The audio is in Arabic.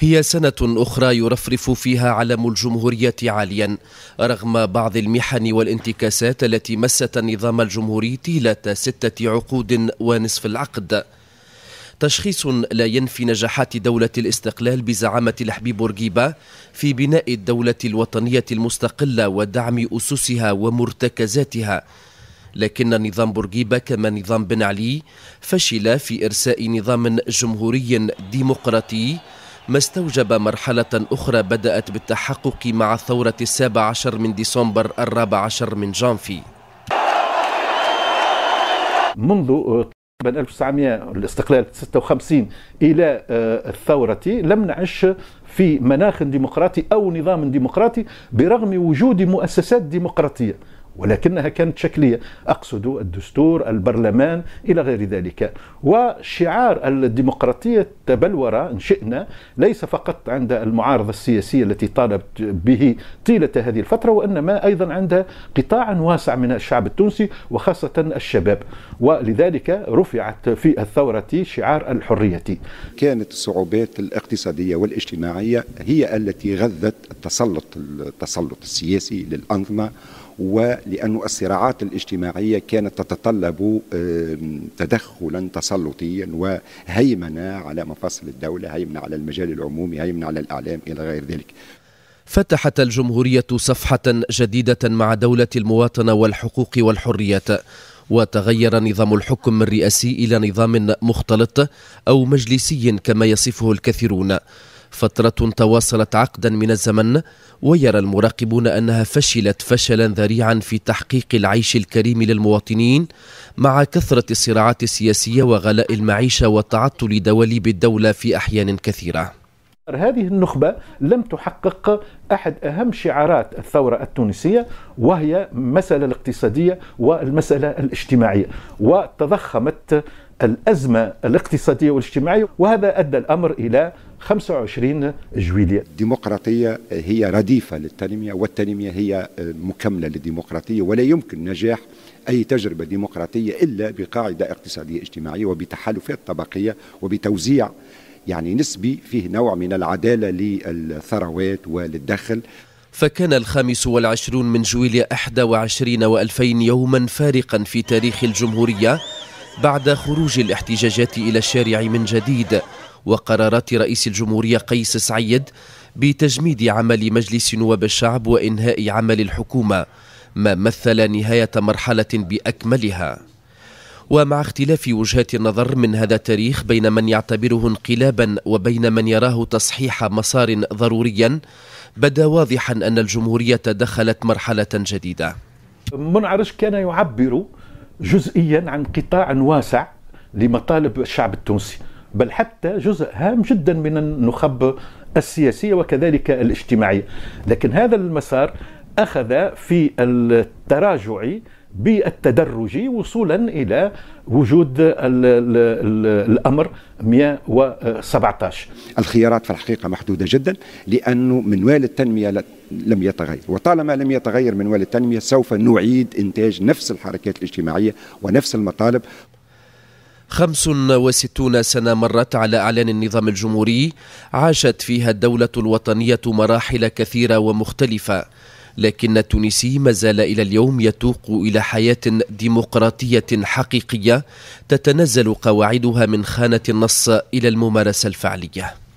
هي سنة أخرى يرفرف فيها علم الجمهورية عاليا رغم بعض المحن والانتكاسات التي مست النظام الجمهوري طيلة ستة عقود ونصف العقد تشخيص لا ينفي نجاحات دولة الاستقلال بزعامة الحبيب بورقيبة في بناء الدولة الوطنية المستقلة ودعم أسسها ومرتكزاتها لكن نظام بورقيبة كما نظام بن علي فشل في إرساء نظام جمهوري ديمقراطي ما استوجب مرحلة أخرى بدأت بالتحقق مع الثورة السابع عشر من ديسمبر الرابع عشر من جانفي منذ تقريبا 1900 الاستقلال 56 الى آه، الثوره لم نعش في مناخ ديمقراطي او نظام ديمقراطي برغم وجود مؤسسات ديمقراطيه ولكنها كانت شكلية أقصد الدستور البرلمان إلى غير ذلك وشعار الديمقراطية تبلور إن شئنا ليس فقط عند المعارضة السياسية التي طالبت به طيلة هذه الفترة وإنما أيضا عند قطاع واسع من الشعب التونسي وخاصة الشباب ولذلك رفعت في الثورة شعار الحرية كانت الصعوبات الاقتصادية والاجتماعية هي التي غذت التسلط التسلط السياسي للأنظمة ولأن الصراعات الاجتماعية كانت تتطلب تدخلا تسلطيا وهيمنة على مفاصل الدولة هيمنة على المجال العمومي هيمنة على الإعلام إلى غير ذلك فتحت الجمهورية صفحة جديدة مع دولة المواطنة والحقوق والحريات وتغير نظام الحكم الرئاسي إلى نظام مختلط أو مجلسي كما يصفه الكثيرون فترة تواصلت عقدا من الزمن ويرى المراقبون أنها فشلت فشلا ذريعا في تحقيق العيش الكريم للمواطنين مع كثرة الصراعات السياسية وغلاء المعيشة وتعطل دواليب الدولة في أحيان كثيرة هذه النخبة لم تحقق أحد أهم شعارات الثورة التونسية وهي المسألة الاقتصادية والمسألة الاجتماعية وتضخمت الأزمة الاقتصادية والاجتماعية وهذا أدى الأمر إلى 25 جويلية الديمقراطية هي رديفة للتنمية والتنمية هي مكملة للديمقراطية ولا يمكن نجاح أي تجربة ديمقراطية إلا بقاعدة اقتصادية اجتماعية وبتحالفات طبقية وبتوزيع يعني نسبي فيه نوع من العدالة للثروات وللدخل فكان الخامس والعشرون من جويليا 21 و2000 يوما فارقا في تاريخ الجمهورية بعد خروج الاحتجاجات إلى الشارع من جديد وقرارات رئيس الجمهورية قيس سعيد بتجميد عمل مجلس نواب الشعب وإنهاء عمل الحكومة ما مثل نهاية مرحلة بأكملها ومع اختلاف وجهات النظر من هذا التاريخ بين من يعتبره انقلابا وبين من يراه تصحيح مسار ضروريا بدا واضحا أن الجمهورية دخلت مرحلة جديدة منعرش كان يعبر جزئيا عن قطاع واسع لمطالب الشعب التونسي بل حتى جزء هام جدا من النخب السياسيه وكذلك الاجتماعيه لكن هذا المسار أخذ في التراجع بالتدرج وصولا الى وجود الـ الـ الـ الامر 117 الخيارات في الحقيقه محدوده جدا لانه منوال التنميه لم يتغير وطالما لم يتغير منوال التنميه سوف نعيد انتاج نفس الحركات الاجتماعيه ونفس المطالب 65 سنة مرت على أعلان النظام الجمهوري عاشت فيها الدولة الوطنية مراحل كثيرة ومختلفة لكن التونسي ما زال إلى اليوم يتوق إلى حياة ديمقراطية حقيقية تتنزل قواعدها من خانة النص إلى الممارسة الفعلية